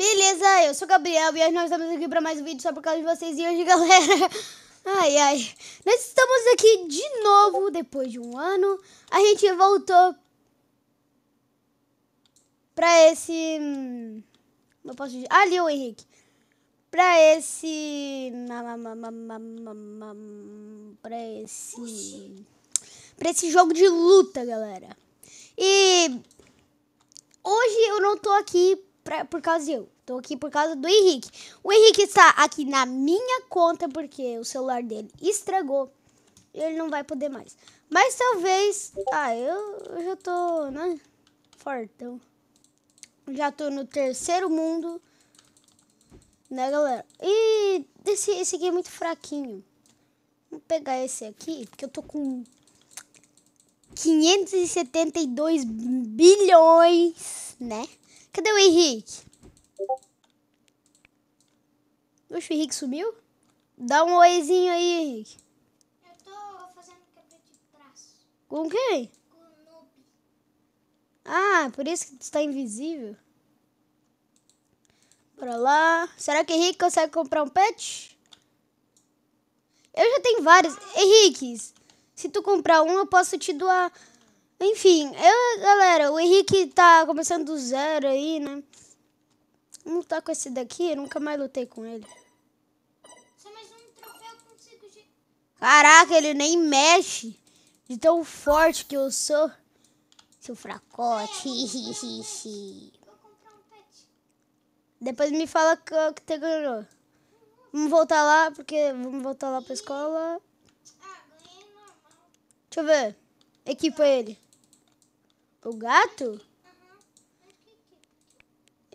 Beleza, eu sou o Gabriel e hoje nós estamos aqui para mais um vídeo só por causa de vocês e hoje, galera... Ai, ai, nós estamos aqui de novo depois de um ano. A gente voltou para esse... Não hum, posso dizer... Ali o Henrique. Para esse... Para esse... Para esse jogo de luta, galera. E... Hoje eu não tô aqui pra, por causa de eu. Tô aqui por causa do Henrique. O Henrique está aqui na minha conta porque o celular dele estragou. E ele não vai poder mais. Mas talvez... Ah, eu, eu já tô, né? Fortão. Já tô no terceiro mundo. Né, galera? E esse, esse aqui é muito fraquinho. Vou pegar esse aqui, porque eu tô com 572 bilhões, né? Cadê o Henrique? Oxe, o Henrique sumiu? Dá um oizinho aí, Henrique. Eu tô fazendo cabelo de braço. Com quem? Com o noob. Ah, por isso que tu tá invisível. Bora lá. Será que o Henrique consegue comprar um pet? Eu já tenho vários. Henrique, se tu comprar um, eu posso te doar enfim, eu, galera, o Henrique tá começando do zero aí, né? Vamos lutar tá com esse daqui, eu nunca mais lutei com ele. É Caraca, ele nem mexe de tão forte que eu sou. Seu fracote. É, Depois me fala que, que você ganhou. Vamos voltar lá, porque vamos voltar lá pra escola. Ah, Deixa eu ver. Equipa ele. O gato?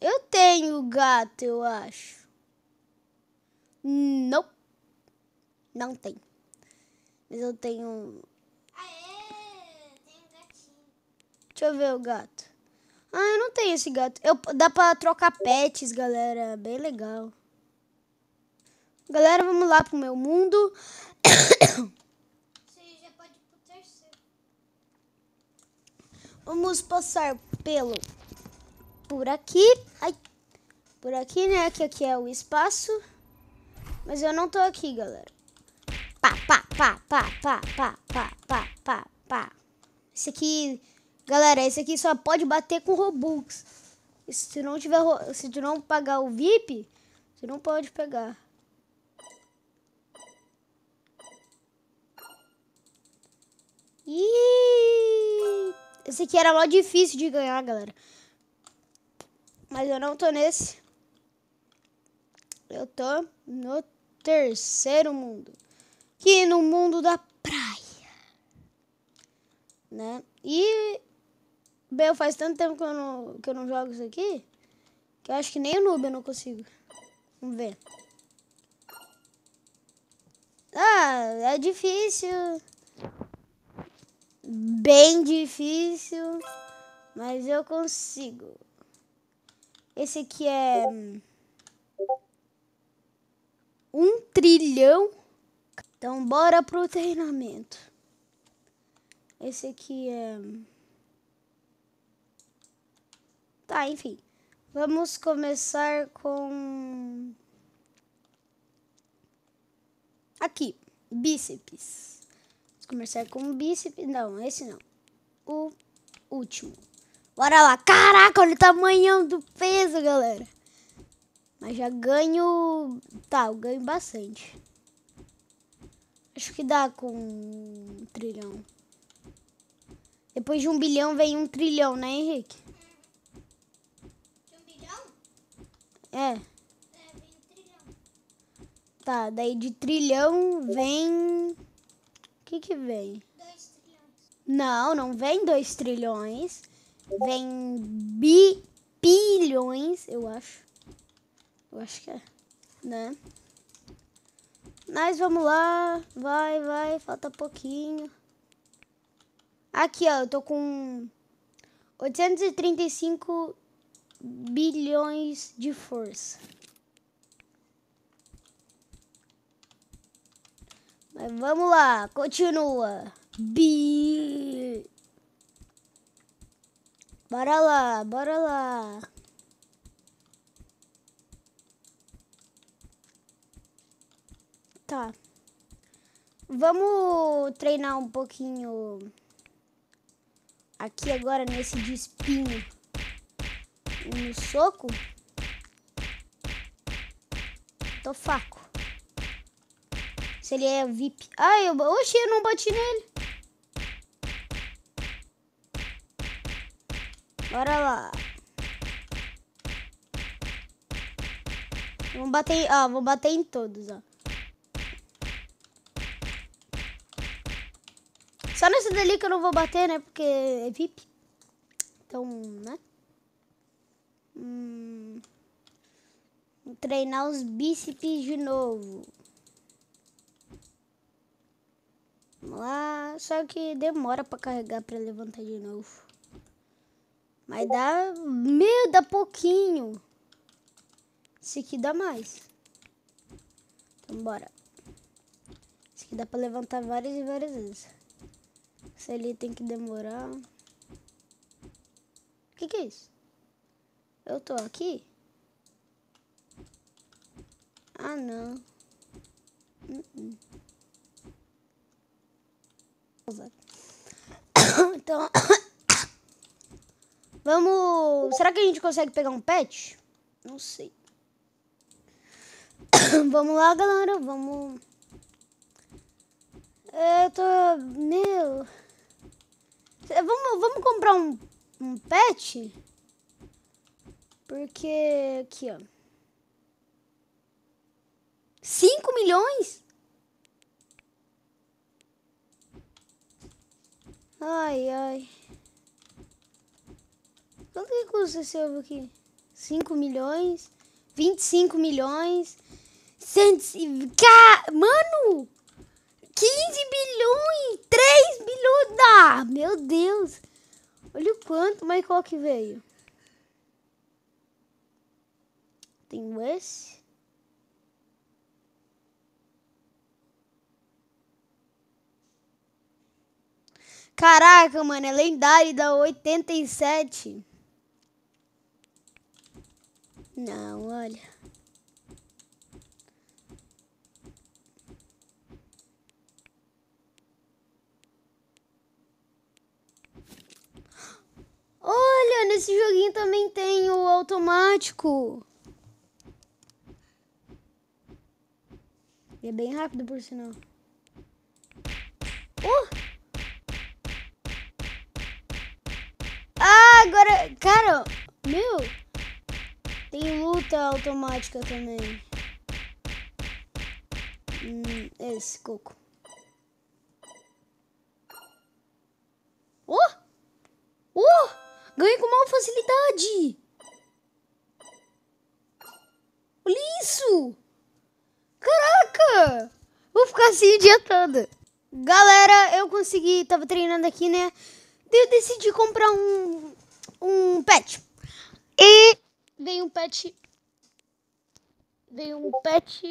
Eu tenho gato, eu acho. Não. Não tem. Mas eu tenho... um Deixa eu ver o gato. Ah, eu não tenho esse gato. Eu, dá pra trocar pets, galera. Bem legal. Galera, vamos lá pro meu mundo. Vamos passar pelo por aqui. Ai, por aqui, né? Que aqui é o espaço. Mas eu não tô aqui, galera. Pá, pá, pá, pá, pá, pá, pá, pá, pá, pá. Esse aqui, galera, esse aqui só pode bater com Robux. Se não tiver, se tu não pagar o VIP, você não pode pegar. Ih! Esse aqui era mó difícil de ganhar, galera. Mas eu não tô nesse. Eu tô no terceiro mundo. Que no mundo da praia. Né? E... Bem, faz tanto tempo que eu, não, que eu não jogo isso aqui. Que eu acho que nem o noob eu não consigo. Vamos ver. Ah, é difícil bem difícil, mas eu consigo. Esse aqui é hum, um trilhão. Então bora pro treinamento. Esse aqui é hum, Tá, enfim. Vamos começar com aqui, bíceps. Vamos começar com o bíceps. Não, esse não. O último. Bora lá. Caraca, olha o tamanho do peso, galera. Mas já ganho... Tá, eu ganho bastante. Acho que dá com um trilhão. Depois de um bilhão vem um trilhão, né, Henrique? um bilhão? É. é vem um trilhão. Tá, daí de trilhão vem que que vem? 2 trilhões. Não, não vem 2 trilhões. Vem bi bilhões, eu acho. Eu acho que é, né? Mas vamos lá. Vai, vai, falta pouquinho. Aqui, ó, eu tô com 835 bilhões de força. Mas vamos lá, continua. Bi. Bora lá, bora lá. Tá. Vamos treinar um pouquinho aqui agora nesse de espinho no soco. Tô faco se ele é VIP. Ai, eu... Oxi, eu não bati nele. Bora lá. Vou bater, ó, vou bater em todos, ó. Só nesse dali que eu não vou bater, né? Porque é VIP. Então, né? Hum, treinar os bíceps de novo. lá. Só que demora pra carregar pra levantar de novo. Mas dá... Meu, dá pouquinho. Esse aqui dá mais. Então, bora. Esse aqui dá pra levantar várias e várias vezes. Esse ali tem que demorar. O que que é isso? Eu tô aqui? Ah, não. Uh -uh. então. Vamos. Será que a gente consegue pegar um pet? Não sei. Vamos lá, galera. Vamos. Eu tô. Meu. Eh, vamos, vamos comprar um, um pet? Porque. Aqui, ó. 5 milhões? Ai, ai. Quanto que custa esse ovo aqui? 5 milhões? 25 milhões? 100... Ca... Mano! 15 bilhões! 3 bilhões! Ah, meu Deus! Olha o quanto Michael que veio. Tem esse. Caraca, mano, é lendário da 87. Não, olha. Olha, nesse joguinho também tem o automático. E é bem rápido, por sinal. Oh! Cara, meu, tem luta automática também. Hum, esse coco. Oh! Oh! Ganhei com maior facilidade! Olha isso! Caraca! Vou ficar assim o dia todo. Galera, eu consegui, tava treinando aqui, né? Eu decidi comprar um, um pet. E vem um pet. vem um pet.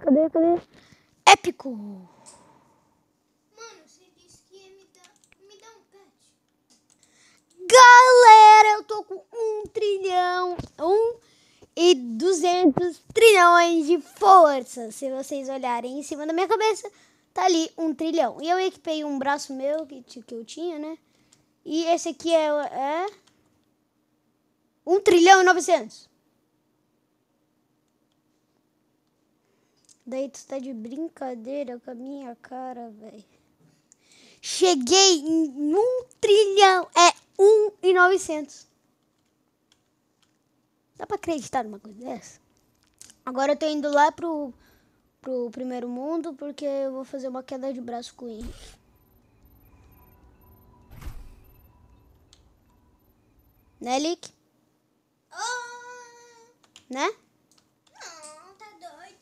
Cadê, cadê? Épico. Galera, eu tô com um trilhão. Um e duzentos trilhões de força. Se vocês olharem em cima da minha cabeça, tá ali um trilhão. E eu equipei um braço meu que, que eu tinha, né? E esse aqui é, é 1 trilhão e 900. Daí tu tá de brincadeira com a minha cara, velho. Cheguei em 1 trilhão. É 1 e 900. Dá pra acreditar numa coisa dessa? Agora eu tô indo lá pro, pro primeiro mundo porque eu vou fazer uma queda de braço com ele Nelic? Né, Nelik né? Não, tá doido.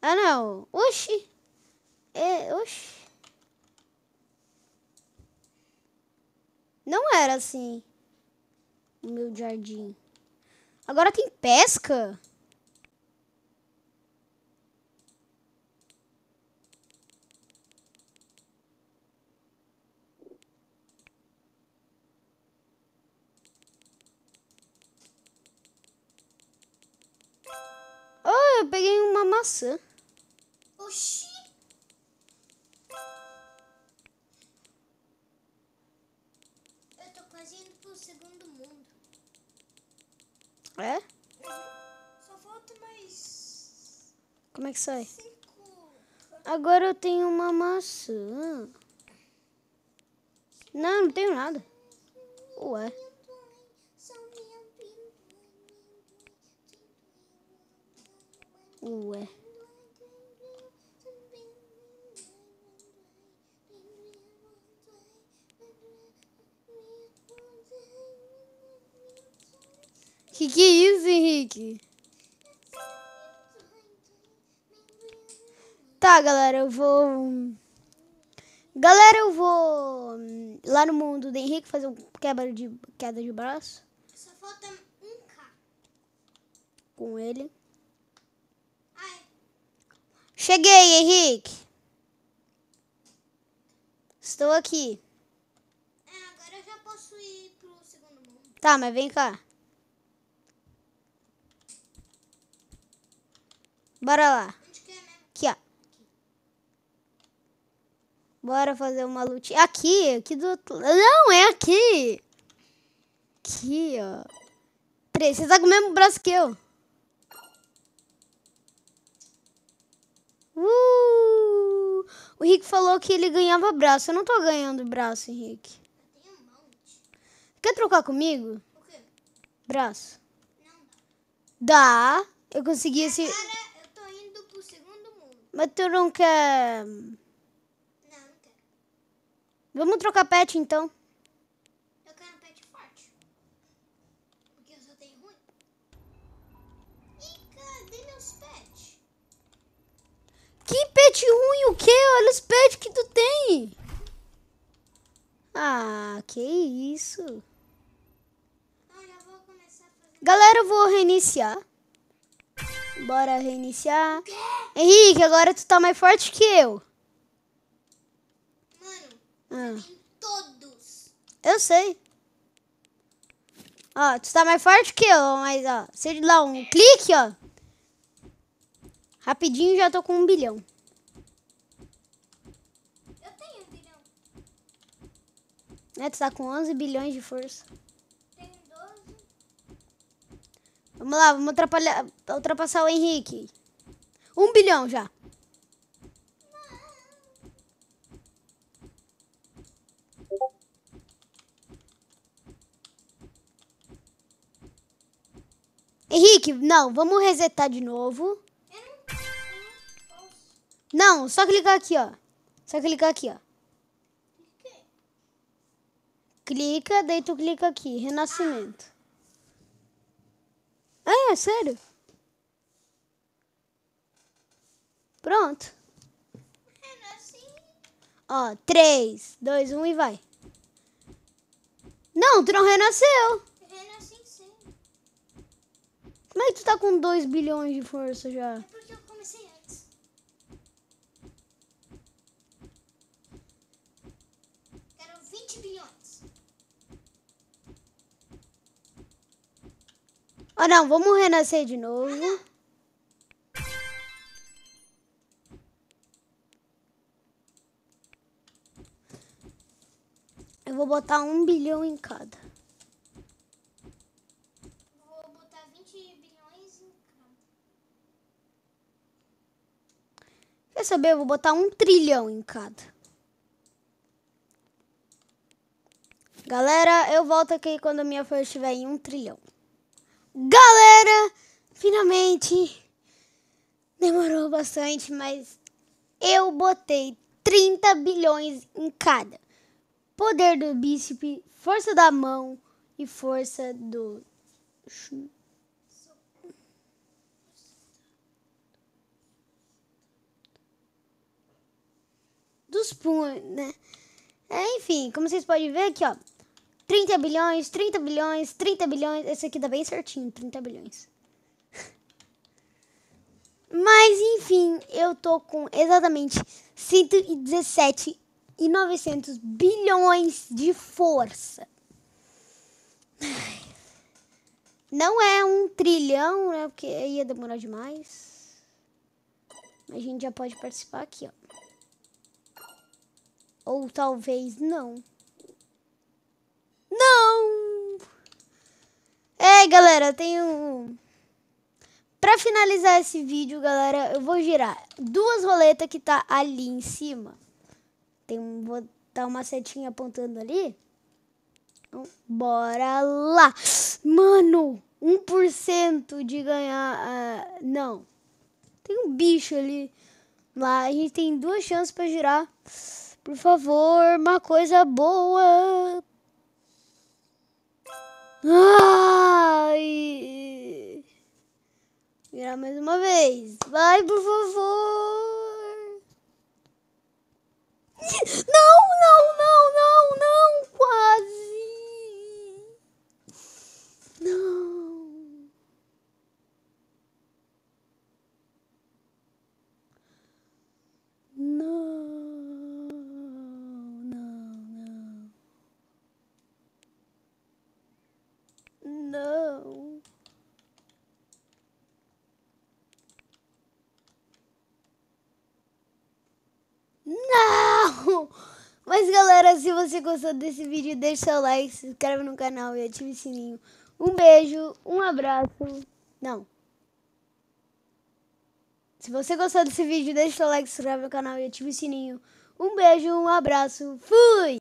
Ah, não. Oxi. É, oxi. Não era assim. O meu jardim. Agora tem pesca. eu peguei uma maçã. Oxi. Eu tô quase indo pro segundo mundo. É? Só falta mais... Como é que sai? Cinco. Agora eu tenho uma maçã. Não, não tenho nada. Ué. Ué. Que que é isso, Henrique? Tá, galera, eu vou... Hum, galera, eu vou hum, lá no mundo do Henrique fazer um quebra de queda de braço. Só falta um K. Com ele. Cheguei, Henrique. Estou aqui. É, agora eu já posso ir pro segundo mundo. Tá, mas vem cá. Bora lá. Onde que é mesmo? Aqui, ó. Bora fazer uma luta. Aqui, aqui do outro... Não, é aqui. Aqui, ó. Peraí, você tá com o mesmo braço que eu. Uh! O Rick falou que ele ganhava braço. Eu não tô ganhando braço, Henrique. Eu tenho um monte. Quer trocar comigo? O quê? Braço. Não dá. Dá. Eu consegui Agora esse... eu tô indo pro segundo mundo. Mas tu não quer... Não, não quero. Vamos trocar pet, então. quê? Olha os pets que tu tem. Ah, que isso. Galera, eu vou reiniciar. Bora reiniciar. Henrique, agora tu tá mais forte que eu. Mano, ah. todos. Eu sei. Ó, tu tá mais forte que eu, mas ó, sei lá, um clique, ó. Rapidinho já tô com um bilhão. Né, tu tá com 11 bilhões de força. Tem 12. Vamos lá, vamos atrapalhar, ultrapassar o Henrique. 1 bilhão já. Henrique, não, vamos resetar de novo. Não, só clicar aqui, ó. Só clicar aqui, ó clica, daí tu clica aqui, renascimento. é, é sério? Pronto. Ó, 3, 2, 1 e vai. Não, tu não renasceu. Renasci sim. Como é que tu tá com 2 bilhões de força já? É porque eu comecei a... Ah, não, vamos renascer de novo. Eu vou botar um bilhão em cada. Vou botar 20 bilhões em cada. Quer saber? Eu vou botar um trilhão em cada. Galera, eu volto aqui quando a minha folha estiver em um trilhão. Galera, finalmente demorou bastante, mas eu botei 30 bilhões em cada. Poder do bíceps, força da mão e força do dos punhos, né? É, enfim, como vocês podem ver aqui, ó, 30 bilhões, 30 bilhões, 30 bilhões. Esse aqui dá tá bem certinho, 30 bilhões. Mas enfim, eu tô com exatamente 117 e 900 bilhões de força. Não é um trilhão, né? Porque ia demorar demais. A gente já pode participar aqui, ó. Ou talvez não. galera, eu tenho. Pra finalizar esse vídeo, galera, eu vou girar duas roletas que tá ali em cima. Tem um. Vou dar uma setinha apontando ali. Então, bora lá! Mano, 1% de ganhar. Uh, não. Tem um bicho ali. Lá, a gente tem duas chances pra girar. Por favor, uma coisa boa. Ah! mais uma vez. Vai, por favor. Não, não, você gostou desse vídeo, deixe seu like, se inscreve no canal e ative o sininho. Um beijo, um abraço. Não. Se você gostou desse vídeo, deixe seu like, se inscreve no canal e ative o sininho. Um beijo, um abraço. Fui!